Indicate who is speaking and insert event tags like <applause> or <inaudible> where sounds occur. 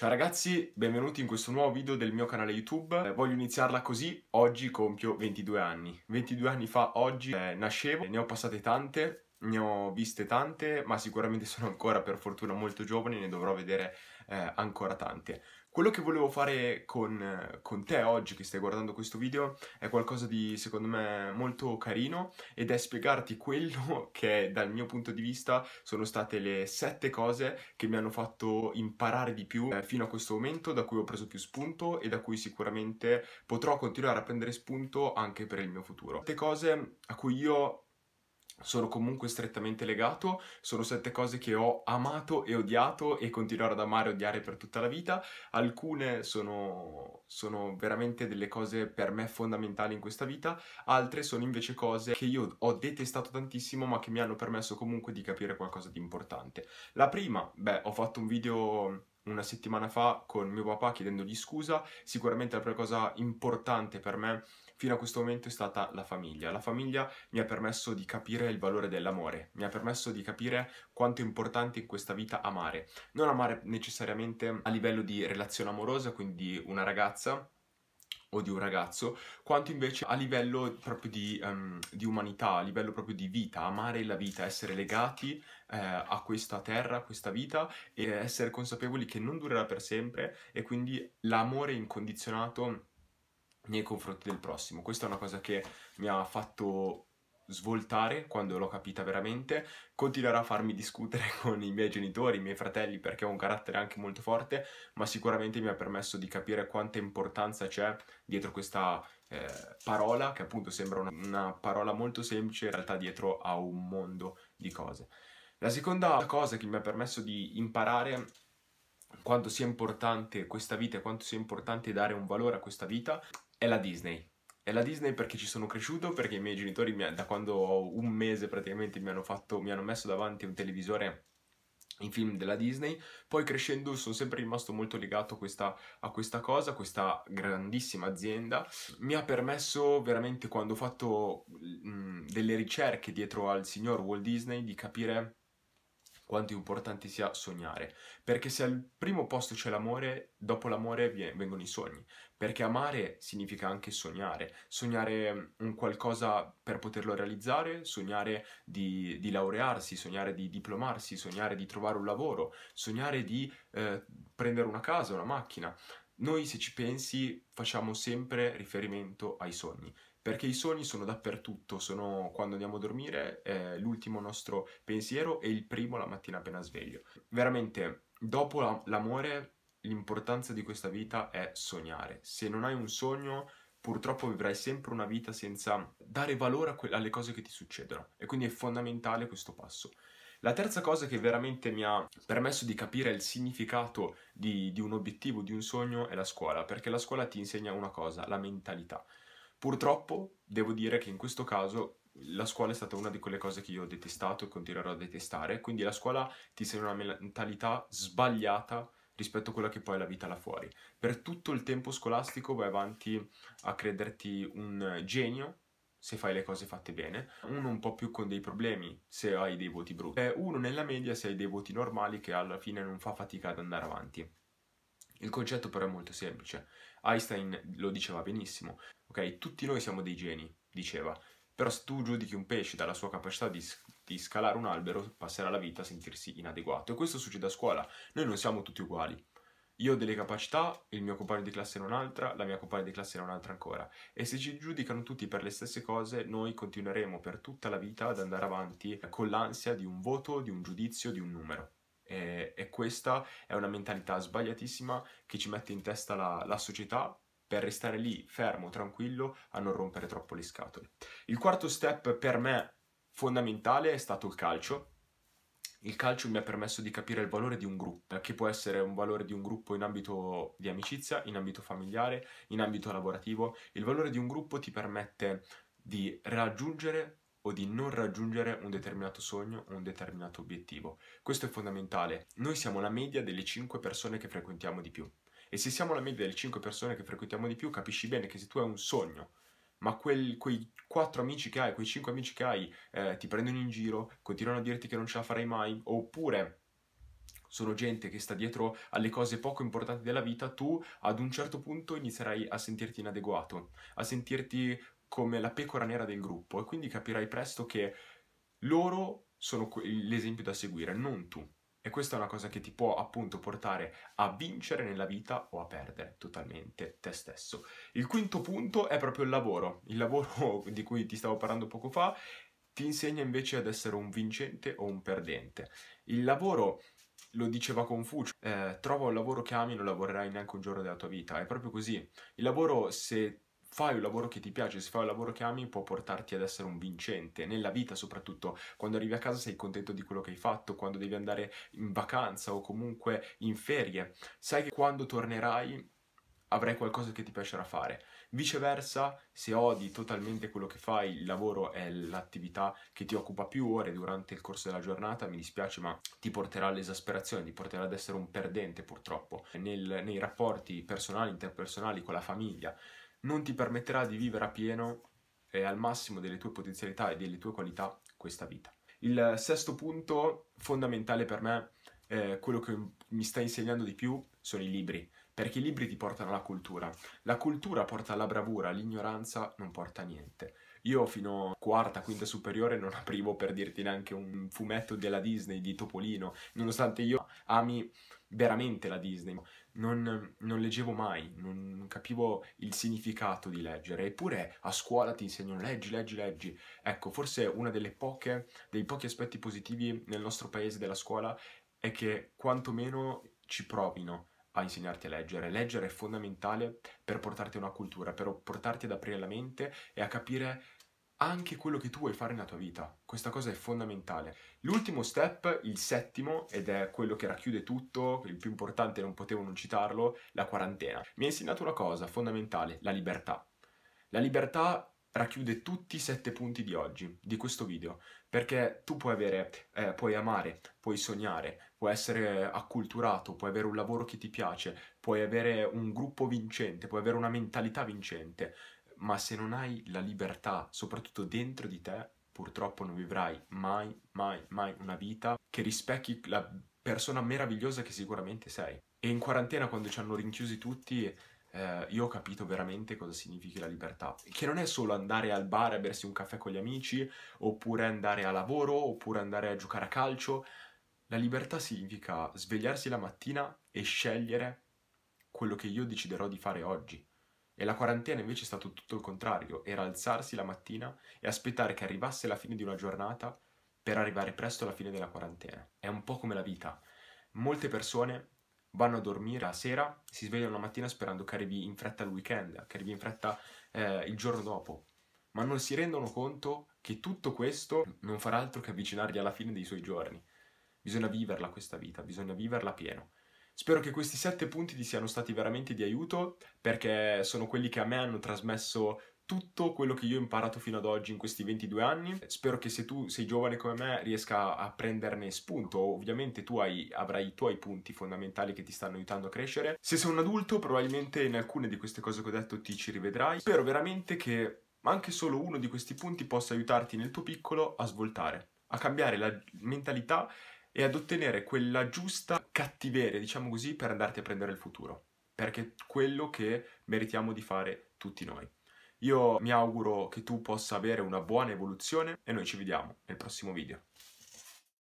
Speaker 1: Ciao ragazzi, benvenuti in questo nuovo video del mio canale YouTube. Eh, voglio iniziarla così, oggi compio 22 anni. 22 anni fa oggi eh, nascevo, ne ho passate tante, ne ho viste tante, ma sicuramente sono ancora per fortuna molto giovane, ne dovrò vedere eh, ancora tante. Quello che volevo fare con, con, te oggi che stai guardando questo video è qualcosa di secondo me molto carino ed è spiegarti quello <laughs> che dal mio punto di vista sono state le sette cose che mi hanno fatto imparare di più eh, fino a questo momento, da cui ho preso più spunto e da cui sicuramente potrò continuare a prendere spunto anche per il mio futuro. Sette cose a cui io sono comunque strettamente legato, sono sette cose che ho amato e odiato e continuerò ad amare e odiare per tutta la vita, alcune sono, sono, veramente delle cose per me fondamentali in questa vita, altre sono invece cose che io ho detestato tantissimo ma che mi hanno permesso comunque di capire qualcosa di importante. La prima, beh, ho fatto un video una settimana fa con mio papà chiedendogli scusa, sicuramente la prima cosa importante per me fino a questo momento è stata la famiglia. La famiglia mi ha permesso di capire il valore dell'amore, mi ha permesso di capire quanto è importante in questa vita amare. Non amare necessariamente a livello di relazione amorosa, quindi una ragazza o di un ragazzo, quanto invece a livello proprio di, um, di umanità, a livello proprio di vita, amare la vita, essere legati eh, a questa terra, a questa vita e essere consapevoli che non durerà per sempre e quindi l'amore incondizionato nei confronti del prossimo. Questa è una cosa che mi ha fatto svoltare quando l'ho capita veramente, continuerà a farmi discutere <laughs> con i miei genitori, i miei fratelli perché ho un carattere anche molto forte, ma sicuramente mi ha permesso di capire quanta importanza c'è dietro questa eh, parola che appunto sembra una, una parola molto semplice, in realtà dietro a un mondo di cose. La seconda cosa che mi ha permesso di imparare quanto sia importante questa vita e quanto sia importante dare un valore a questa vita è la Disney. È la Disney perché ci sono cresciuto, perché i miei genitori mi, da quando ho un mese praticamente mi hanno, fatto, mi hanno messo davanti un televisore in film della Disney. Poi crescendo sono sempre rimasto molto legato questa, a questa cosa, a questa grandissima azienda. Mi ha permesso veramente quando ho fatto mh, mm, delle ricerche dietro al signor Walt Disney di capire quanto importante sia sognare, perché se al primo posto c'è l'amore, dopo l'amore vengono i sogni, perché amare significa anche sognare, sognare mm, un qualcosa per poterlo realizzare, sognare di, di laurearsi, sognare di diplomarsi, sognare di trovare un lavoro, sognare di eh, prendere una casa, una macchina. Noi, se ci pensi, facciamo sempre riferimento ai sogni perché i sogni sono dappertutto, sono quando andiamo a dormire, eh, l'ultimo nostro pensiero e il primo la mattina appena sveglio. Veramente, dopo la, l'amore, l'importanza di questa vita è sognare. Se non hai un sogno, purtroppo vivrai sempre una vita senza dare valore que- alle cose che ti succedono e quindi è fondamentale questo passo. La terza cosa che veramente mi ha permesso di capire il significato di, di, un obiettivo, di un sogno, è la scuola, perché la scuola ti insegna una cosa, la mentalità. Purtroppo devo dire che in questo caso la scuola è stata una di quelle cose che io ho detestato e continuerò a detestare, quindi la scuola ti sembra una mentalità sbagliata rispetto a quella che poi è la vita là fuori. Per tutto il tempo scolastico vai avanti a crederti un genio se fai le cose fatte bene, uno un po' più con dei problemi se hai dei voti brutti, e eh, uno nella media se hai dei voti normali che alla fine non fa fatica ad andare avanti. Il concetto però è molto semplice. Einstein lo diceva benissimo. Ok, tutti noi siamo dei geni, diceva, però se tu giudichi un pesce dalla sua capacità di, di scalare un albero, passerà la vita a sentirsi inadeguato. E questo succede a scuola, noi non siamo tutti uguali. Io ho delle capacità, il mio compagno di classe ne ha un'altra, la mia compagna di classe ne ha un'altra ancora. E se ci giudicano tutti per le stesse cose, noi continueremo per tutta la vita ad andare avanti con l'ansia di un voto, di un giudizio, di un numero. E, e questa è una mentalità sbagliatissima che ci mette in testa la, la società per restare lì fermo, tranquillo, a non rompere troppo le scatole. Il quarto step per me fondamentale è stato il calcio. Il calcio mi ha permesso di capire il valore di un gruppo, che può essere un valore di un gruppo in ambito di amicizia, in ambito familiare, in ambito lavorativo. Il valore di un gruppo ti permette di raggiungere o di non raggiungere un determinato sogno o un determinato obiettivo. Questo è fondamentale. Noi siamo la media delle 5 persone che frequentiamo di più. E se siamo la media delle 5 persone che frequentiamo di più, capisci bene che se tu hai un sogno, ma quel, quei 4 amici che hai, quei 5 amici che hai, eh, ti prendono in giro, continuano a dirti che non ce la farai mai, oppure sono gente che sta dietro alle cose poco importanti della vita, tu ad un certo punto inizierai a sentirti inadeguato, a sentirti come la pecora nera del gruppo e quindi capirai presto che loro sono l'esempio da seguire, non tu. E questa è una cosa che ti può appunto portare a vincere nella vita o a perdere totalmente te stesso. Il quinto punto è proprio il lavoro. Il lavoro <laughs> di cui ti stavo parlando poco fa ti insegna invece ad essere un vincente o un perdente. Il lavoro lo diceva Confucio, eh, trova un lavoro che ami, non lavorerai neanche un giorno della tua vita. È proprio così. Il lavoro, se fai un lavoro che ti piace, se fai un lavoro che ami, può portarti ad essere un vincente nella vita, soprattutto quando arrivi a casa sei contento di quello che hai fatto, quando devi andare in vacanza o comunque in ferie, sai che quando tornerai avrai qualcosa che ti piacerà fare. Viceversa, se odi totalmente quello che fai, il lavoro è l'attività che ti occupa più ore durante il corso della giornata, mi dispiace, ma ti porterà all'esasperazione, ti porterà ad essere un perdente purtroppo Nel, nei rapporti personali, interpersonali, con la famiglia, non ti permetterà di vivere a pieno e al massimo delle tue potenzialità e delle tue qualità questa vita. Il sesto punto fondamentale per me, eh, quello che mi sta insegnando di più, sono i libri, perché i libri ti portano alla cultura. La cultura porta alla bravura, l'ignoranza non porta a niente. Io fino a quarta, quinta superiore non aprivo per dirti neanche un fumetto della Disney di Topolino, nonostante io ami veramente la Disney. Non, non leggevo mai, non, non capivo il significato di leggere, eppure a scuola ti insegnano leggi, leggi, leggi. Ecco, forse uno dei pochi aspetti positivi nel nostro paese della scuola è che quantomeno ci provino a insegnarti a leggere. Leggere è fondamentale per portarti a una cultura, per portarti ad aprire la mente e a capire anche quello che tu vuoi fare nella tua vita. Questa cosa è fondamentale. L'ultimo step, il settimo, ed è quello che racchiude tutto, il più importante, non potevo non citarlo, la quarantena. Mi ha insegnato una cosa fondamentale, la libertà. La libertà racchiude tutti i sette punti di oggi, di questo video, perché tu puoi avere, eh, puoi amare, puoi sognare, puoi essere acculturato, puoi avere un lavoro che ti piace, puoi avere un gruppo vincente, puoi avere una mentalità vincente, ma se non hai la libertà, soprattutto dentro di te, purtroppo non vivrai mai, mai, mai una vita che rispecchi la persona meravigliosa che sicuramente sei. E in quarantena, quando ci hanno rinchiusi tutti, eh, io ho capito veramente cosa significhi la libertà. Che non è solo andare al bar a bersi un caffè con gli amici, oppure andare a lavoro, oppure andare a giocare a calcio. La libertà significa svegliarsi la mattina e scegliere quello che io deciderò di fare oggi. E la quarantena invece è stato tutto il contrario, era alzarsi la mattina e aspettare che arrivasse la fine di una giornata per arrivare presto alla fine della quarantena. È un po' come la vita. Molte persone vanno a dormire la sera, si svegliano la mattina sperando che arrivi in fretta il weekend, che arrivi in fretta eh, il giorno dopo, ma non si rendono conto che tutto questo non farà altro che avvicinarli alla fine dei suoi giorni. Bisogna viverla questa vita, bisogna viverla pieno. Spero che questi sette punti ti siano stati veramente di aiuto perché sono quelli che a me hanno trasmesso tutto quello che io ho imparato fino ad oggi in questi 22 anni. Spero che se tu sei giovane come me riesca a prenderne spunto. Ovviamente tu hai, avrai i tuoi punti fondamentali che ti stanno aiutando a crescere. Se sei un adulto probabilmente in alcune di queste cose che ho detto ti ci rivedrai. Spero veramente che anche solo uno di questi punti possa aiutarti nel tuo piccolo a svoltare, a cambiare la mentalità e ad ottenere quella giusta cattiveria, diciamo così, per andarti a prendere il futuro, perché è quello che meritiamo di fare tutti noi. Io mi auguro che tu possa avere una buona evoluzione e noi ci vediamo nel prossimo video.